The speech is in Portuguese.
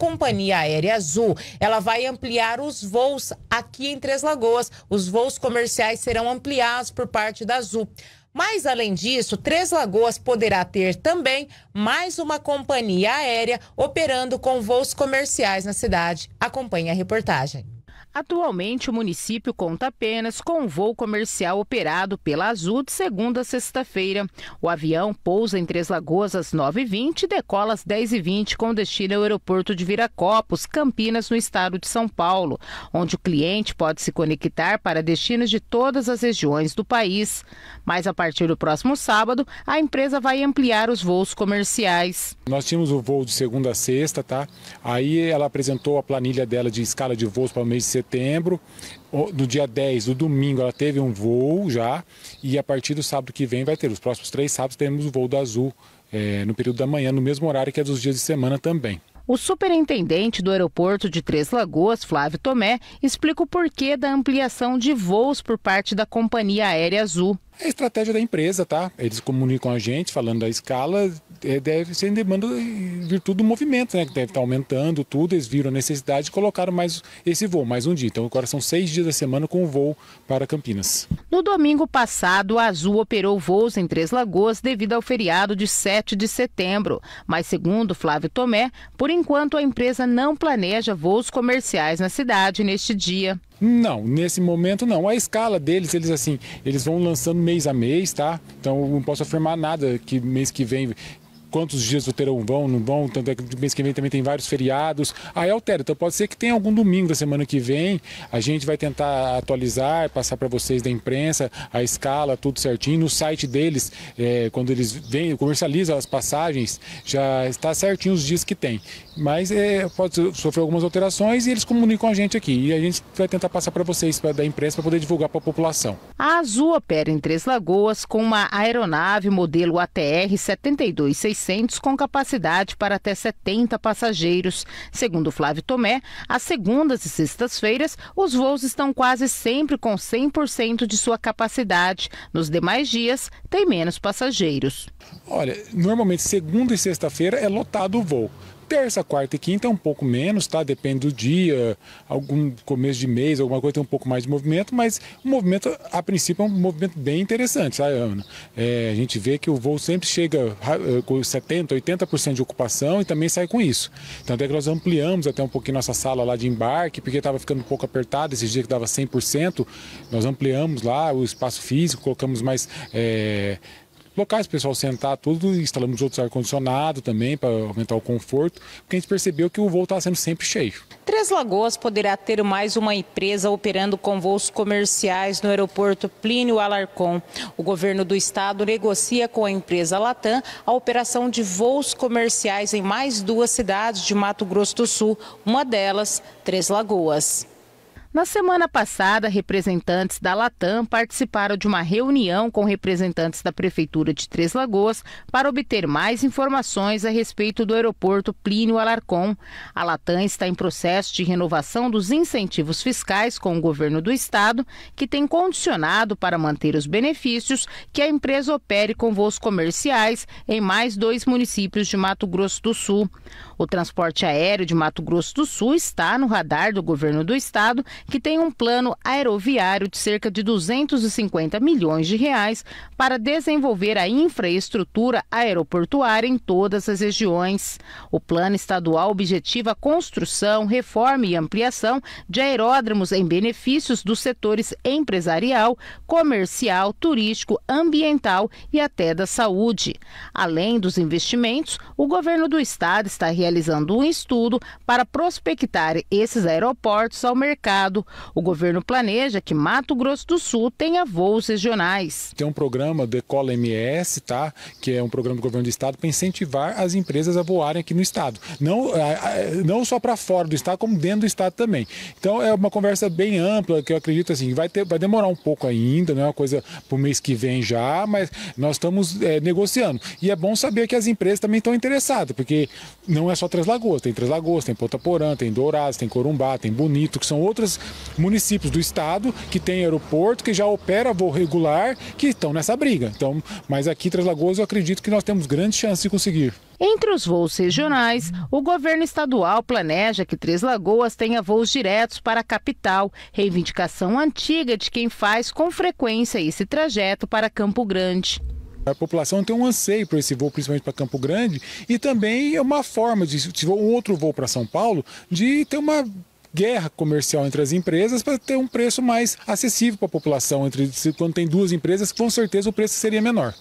Companhia Aérea Azul, ela vai ampliar os voos aqui em Três Lagoas. Os voos comerciais serão ampliados por parte da Azul. Mas, além disso, Três Lagoas poderá ter também mais uma companhia aérea operando com voos comerciais na cidade. Acompanhe a reportagem. Atualmente, o município conta apenas com um voo comercial operado pela Azul de segunda a sexta-feira. O avião pousa em Três Lagoas às 9h20 e decola às 10h20 com destino ao aeroporto de Viracopos, Campinas, no estado de São Paulo, onde o cliente pode se conectar para destinos de todas as regiões do país. Mas a partir do próximo sábado, a empresa vai ampliar os voos comerciais. Nós tínhamos o voo de segunda a sexta, tá? Aí ela apresentou a planilha dela de escala de voos para o mês de setembro. No dia 10, no domingo, ela teve um voo já. E a partir do sábado que vem vai ter. Os próximos três sábados temos o voo da Azul é, no período da manhã, no mesmo horário que é dos dias de semana também. O superintendente do aeroporto de Três Lagoas, Flávio Tomé, explica o porquê da ampliação de voos por parte da companhia aérea Azul. É a estratégia da empresa, tá? Eles comunicam a gente falando da escala, é, deve ser em demanda em virtude do movimento, né? Que deve estar tá aumentando tudo, eles viram a necessidade e colocaram mais esse voo, mais um dia. Então agora são seis dias da semana com o voo para Campinas. No domingo passado, a Azul operou voos em Três Lagoas devido ao feriado de 7 de setembro. Mas, segundo Flávio Tomé, por enquanto a empresa não planeja voos comerciais na cidade neste dia. Não, nesse momento não. A escala deles, eles assim, eles vão lançando mês a mês, tá? Então não posso afirmar nada que mês que vem quantos dias o terão vão, não vão, tanto é que mês que vem também tem vários feriados. Aí altera, então pode ser que tenha algum domingo da semana que vem, a gente vai tentar atualizar, passar para vocês da imprensa a escala, tudo certinho. No site deles, é, quando eles vêm, comercializam as passagens, já está certinho os dias que tem. Mas é, pode sofrer algumas alterações e eles comunicam a gente aqui. E a gente vai tentar passar para vocês, pra, da imprensa, para poder divulgar para a população. A Azul opera em Três Lagoas com uma aeronave modelo ATR 72600 600 com capacidade para até 70 passageiros. Segundo Flávio Tomé, às segundas e sextas-feiras, os voos estão quase sempre com 100% de sua capacidade. Nos demais dias, tem menos passageiros. Olha, normalmente segunda e sexta-feira é lotado o voo. Terça, quarta e quinta é um pouco menos, tá? Depende do dia, algum começo de mês, alguma coisa tem um pouco mais de movimento, mas o movimento, a princípio, é um movimento bem interessante, sabe, Ana? É, a gente vê que o voo sempre chega eh, com 70%, 80% de ocupação e também sai com isso. Tanto é que nós ampliamos até um pouquinho nossa sala lá de embarque, porque estava ficando um pouco apertado, esses dias que dava 100%, nós ampliamos lá o espaço físico, colocamos mais. É, locais para o pessoal sentar tudo, instalamos outros ar-condicionado também para aumentar o conforto, porque a gente percebeu que o voo estava tá sendo sempre cheio. Três Lagoas poderá ter mais uma empresa operando com voos comerciais no aeroporto Plínio Alarcon. O governo do estado negocia com a empresa Latam a operação de voos comerciais em mais duas cidades de Mato Grosso do Sul, uma delas, Três Lagoas. Na semana passada, representantes da Latam participaram de uma reunião com representantes da Prefeitura de Três Lagoas para obter mais informações a respeito do aeroporto Plínio Alarcon. A Latam está em processo de renovação dos incentivos fiscais com o governo do estado, que tem condicionado para manter os benefícios que a empresa opere com voos comerciais em mais dois municípios de Mato Grosso do Sul. O transporte aéreo de Mato Grosso do Sul está no radar do governo do estado que tem um plano aeroviário de cerca de 250 milhões de reais para desenvolver a infraestrutura aeroportuária em todas as regiões. O plano estadual objetiva a construção, reforma e ampliação de aeródromos em benefícios dos setores empresarial, comercial, turístico, ambiental e até da saúde. Além dos investimentos, o governo do estado está realizando um estudo para prospectar esses aeroportos ao mercado estado. O governo planeja que Mato Grosso do Sul tenha voos regionais. Tem um programa Decola MS, tá? Que é um programa do governo do estado para incentivar as empresas a voarem aqui no estado. Não, não só para fora do estado, como dentro do estado também. Então é uma conversa bem ampla que eu acredito assim, vai, ter, vai demorar um pouco ainda, não é uma coisa para o mês que vem já, mas nós estamos é, negociando. E é bom saber que as empresas também estão interessadas, porque não é só Três Lagoas, tem Três Lagoas, tem Ponta Porã, tem Dourados, tem Corumbá, tem Bonito, que são outras municípios do estado que tem aeroporto, que já opera voo regular, que estão nessa briga. Então, mas aqui Três Lagoas eu acredito que nós temos grandes chances de conseguir. Entre os voos regionais, o governo estadual planeja que Três Lagoas tenha voos diretos para a capital, reivindicação antiga de quem faz com frequência esse trajeto para Campo Grande. A população tem um anseio por esse voo, principalmente para Campo Grande, e também é uma forma de, se tiver um outro voo para São Paulo, de ter uma guerra comercial entre as empresas para ter um preço mais acessível para a população. Entre, quando tem duas empresas, com certeza o preço seria menor.